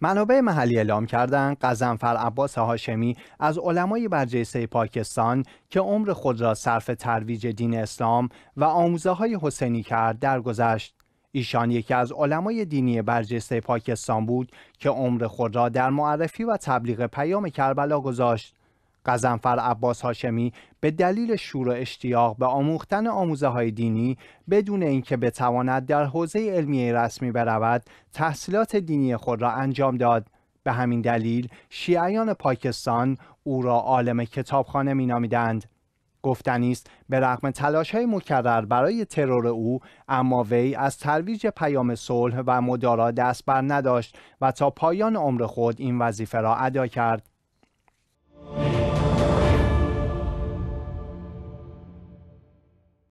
منابع محلی اعلام کردند قزنفر عباس هاشمی از علمای برجسته پاکستان که عمر خود را صرف ترویج دین اسلام و آموزه های حسینی کرد درگذشت ایشان یکی از علمای دینی برجسته پاکستان بود که عمر خود را در معرفی و تبلیغ پیام کربلا گذاشت قزنفر عباس هاشمی به دلیل شور و اشتیاق به آموختن آموزه های دینی بدون اینکه بتواند در حوزه علمیه رسمی برود تحصیلات دینی خود را انجام داد به همین دلیل شیعیان پاکستان او را عالم کتابخانه مینامیدند گفتنی است به رغم تلاش های مکرر برای ترور او اما وی از ترویج پیام صلح و مدارا دست بر نداشت و تا پایان عمر خود این وظیفه را ادا کرد